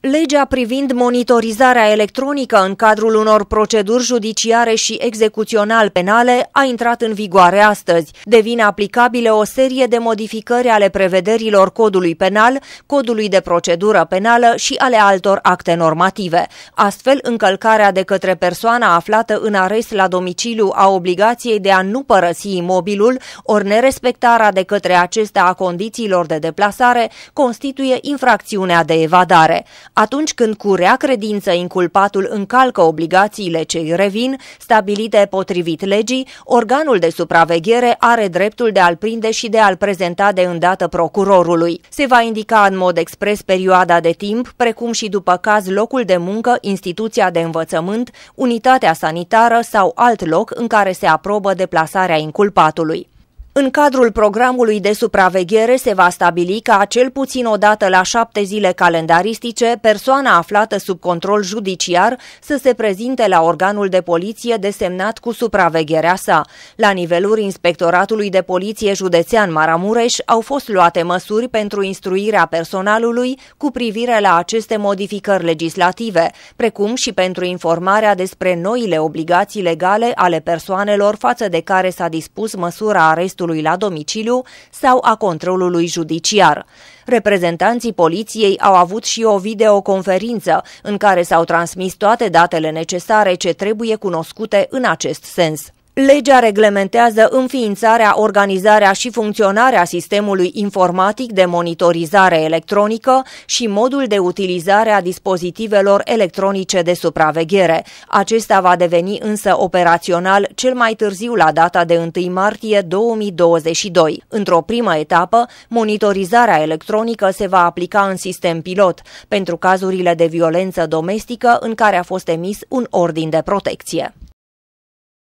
Legea privind monitorizarea electronică în cadrul unor proceduri judiciare și execuțional-penale a intrat în vigoare astăzi. Devin aplicabile o serie de modificări ale prevederilor codului penal, codului de procedură penală și ale altor acte normative. Astfel, încălcarea de către persoana aflată în arest la domiciliu a obligației de a nu părăsi imobilul, ori nerespectarea de către acesta a condițiilor de deplasare, constituie infracțiunea de evadare. Atunci când cu rea credință inculpatul încalcă obligațiile ce îi revin, stabilite potrivit legii, organul de supraveghere are dreptul de a-l prinde și de a-l prezenta de îndată procurorului. Se va indica în mod expres perioada de timp, precum și după caz locul de muncă, instituția de învățământ, unitatea sanitară sau alt loc în care se aprobă deplasarea inculpatului. În cadrul programului de supraveghere se va stabili ca cel puțin o dată la șapte zile calendaristice persoana aflată sub control judiciar să se prezinte la organul de poliție desemnat cu supravegherea sa. La nivelul Inspectoratului de Poliție Județean Maramureș au fost luate măsuri pentru instruirea personalului cu privire la aceste modificări legislative, precum și pentru informarea despre noile obligații legale ale persoanelor față de care s-a dispus măsura arestului arestului la domiciliu sau a controlului judiciar. Reprezentanții poliției au avut și o videoconferință în care s-au transmis toate datele necesare ce trebuie cunoscute în acest sens. Legea reglementează înființarea, organizarea și funcționarea sistemului informatic de monitorizare electronică și modul de utilizare a dispozitivelor electronice de supraveghere. Acesta va deveni însă operațional cel mai târziu la data de 1 martie 2022. Într-o primă etapă, monitorizarea electronică se va aplica în sistem pilot pentru cazurile de violență domestică în care a fost emis un ordin de protecție.